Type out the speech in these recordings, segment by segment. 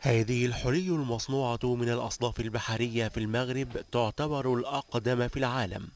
هذه الحلي المصنوعة من الأصداف البحرية في المغرب تعتبر الأقدم في العالم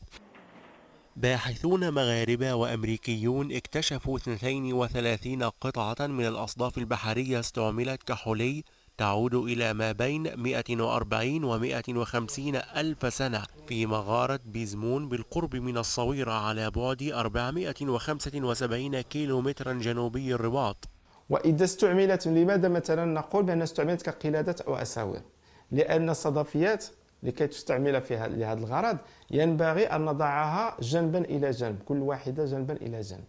باحثون مغاربة وأمريكيون اكتشفوا 32 قطعة من الأصداف البحرية استعملت كحلي تعود إلى ما بين 140 و 150 ألف سنة في مغارة بيزمون بالقرب من الصويرة على بعد 475 كيلومترا جنوبي الرباط واذا استعملت لماذا مثلا نقول بان استعملت كقلادات او اساور لان الصدفيات لكي تستعمل في لهذا الغرض ينبغي ان نضعها جنبا الى جنب كل واحده جنبا الى جنب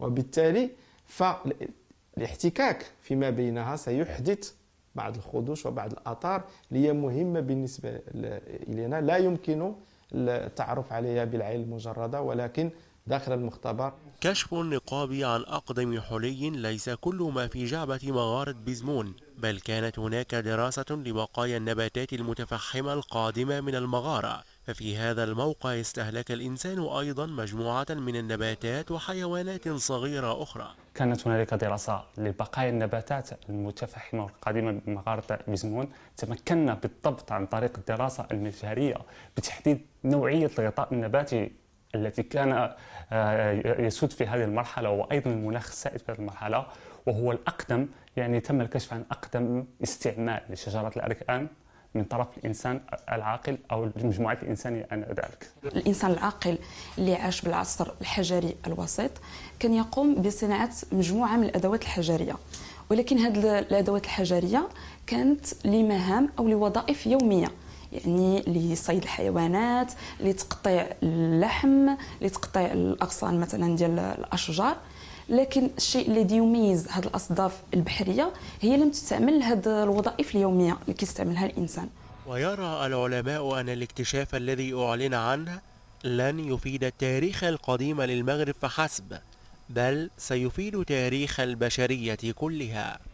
وبالتالي فالاحتكاك فيما بينها سيحدث بعض الخدوش وبعض الاثار اللي هي مهمه بالنسبه الينا لا يمكن التعرف عليها بالعين المجرده ولكن داخل المختبر كشف نقابي عن أقدم حلي ليس كل ما في جعبة مغارة بيزمون بل كانت هناك دراسة لبقايا النباتات المتفحمة القادمة من المغارة ففي هذا الموقع استهلك الإنسان أيضا مجموعة من النباتات وحيوانات صغيرة أخرى كانت هنالك دراسة لبقايا النباتات المتفحمة والقادمة من مغارة بيزمون تمكنا بالضبط عن طريق الدراسة المجهرية بتحديد نوعية الغطاء النباتي التي كان آه، يسود في هذه المرحلة وأيضا المناخ السائد في هذه المرحلة وهو الأقدم يعني تم الكشف عن أقدم استعمال لشجرة الأركان من طرف الانسان العاقل او المجموعات الانسانيه يعني انذاك. ذلك. الانسان العاقل اللي عاش بالعصر الحجري الوسيط كان يقوم بصناعه مجموعه من الادوات الحجريه ولكن هذه الادوات الحجريه كانت لمهام او لوظائف يوميه يعني لصيد الحيوانات لتقطيع اللحم لتقطيع الاغصان مثلا ديال الاشجار لكن الشيء الذي يميز هذه الاصداف البحريه هي لم تستعمل هذه الوظائف اليوميه اللي كيستعملها الانسان ويرى العلماء ان الاكتشاف الذي اعلن عنه لن يفيد التاريخ القديم للمغرب فحسب بل سيفيد تاريخ البشريه كلها